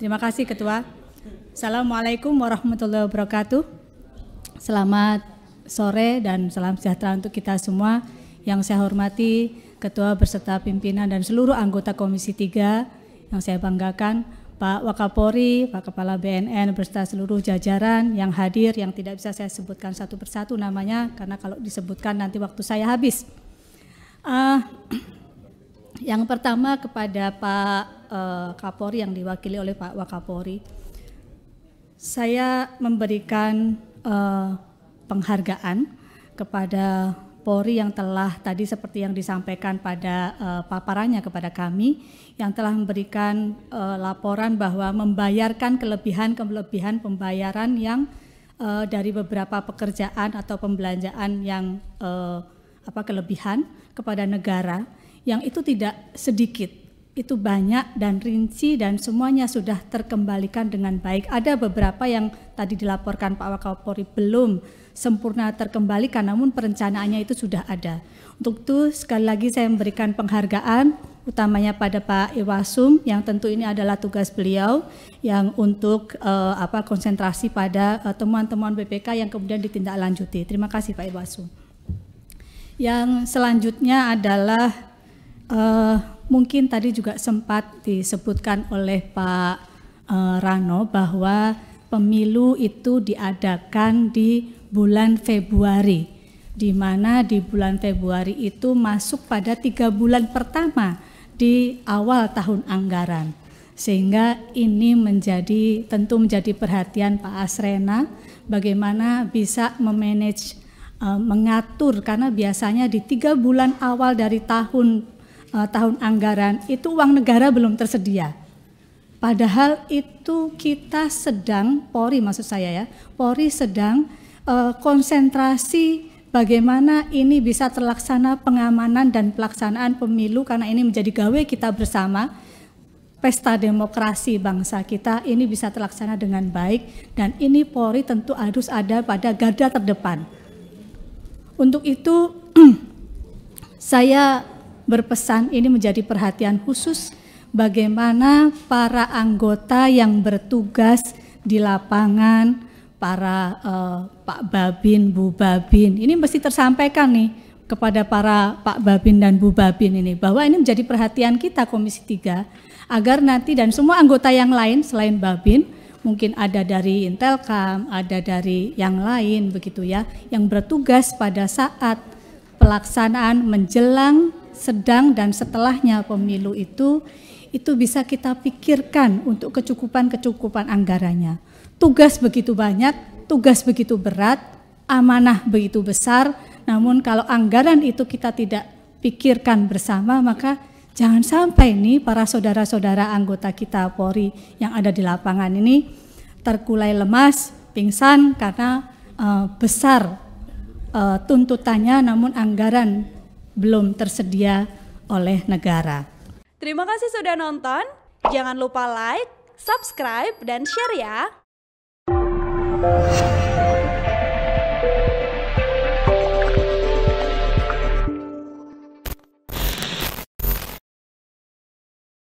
Terima kasih Ketua. Assalamualaikum warahmatullahi wabarakatuh. Selamat sore dan salam sejahtera untuk kita semua. Yang saya hormati Ketua berserta pimpinan dan seluruh anggota Komisi 3 yang saya banggakan, Pak Wakapori, Pak Kepala BNN berserta seluruh jajaran yang hadir yang tidak bisa saya sebutkan satu persatu namanya karena kalau disebutkan nanti waktu saya habis. Uh, Yang pertama kepada Pak uh, Kapolri yang diwakili oleh Pak Wakapolri, saya memberikan uh, penghargaan kepada Polri yang telah tadi seperti yang disampaikan pada uh, paparannya kepada kami yang telah memberikan uh, laporan bahwa membayarkan kelebihan-kelebihan pembayaran yang uh, dari beberapa pekerjaan atau pembelanjaan yang uh, apa kelebihan kepada negara yang itu tidak sedikit. Itu banyak dan rinci dan semuanya sudah terkembalikan dengan baik. Ada beberapa yang tadi dilaporkan Pak Wakapolri belum sempurna terkembalikan namun perencanaannya itu sudah ada. Untuk itu sekali lagi saya memberikan penghargaan utamanya pada Pak Iwasum yang tentu ini adalah tugas beliau yang untuk uh, apa konsentrasi pada eh, temuan-temuan uh, temuan -temuan BPK yang kemudian ditindaklanjuti. Terima kasih Pak Iwasum. Yang selanjutnya adalah uh, mungkin tadi juga sempat disebutkan oleh Pak uh, Rano bahwa pemilu itu diadakan di bulan Februari, di mana di bulan Februari itu masuk pada tiga bulan pertama di awal tahun anggaran. Sehingga ini menjadi tentu menjadi perhatian Pak Asrena bagaimana bisa memanage eh, mengatur karena biasanya di tiga bulan awal dari tahun uh, tahun anggaran itu uang negara belum tersedia. Padahal itu kita sedang Polri maksud saya ya, Polri sedang uh, konsentrasi bagaimana ini bisa terlaksana pengamanan dan pelaksanaan pemilu karena ini menjadi gawe kita bersama pesta demokrasi bangsa kita ini bisa terlaksana dengan baik dan ini Polri tentu harus ada pada garda terdepan. Untuk itu saya berpesan ini menjadi perhatian khusus bagaimana para anggota yang bertugas di lapangan, para eh, Pak Babin, Bu Babin, ini mesti tersampaikan nih kepada para Pak Babin dan Bu Babin ini bahwa ini menjadi perhatian kita Komisi 3 agar nanti dan semua anggota yang lain selain Babin mungkin ada dari Intelkam, ada dari yang lain begitu ya yang bertugas pada saat pelaksanaan menjelang sedang, dan setelahnya pemilu itu, itu bisa kita pikirkan untuk kecukupan-kecukupan anggarannya. Tugas begitu banyak, tugas begitu berat, amanah begitu besar, namun kalau anggaran itu kita tidak pikirkan bersama, maka jangan sampai nih para saudara-saudara anggota kita Polri yang ada di lapangan ini terkulai lemas, pingsan karena uh, besar uh, tuntutannya, namun anggaran belum tersedia oleh negara. Terima kasih sudah nonton. Jangan lupa like, subscribe, dan share ya.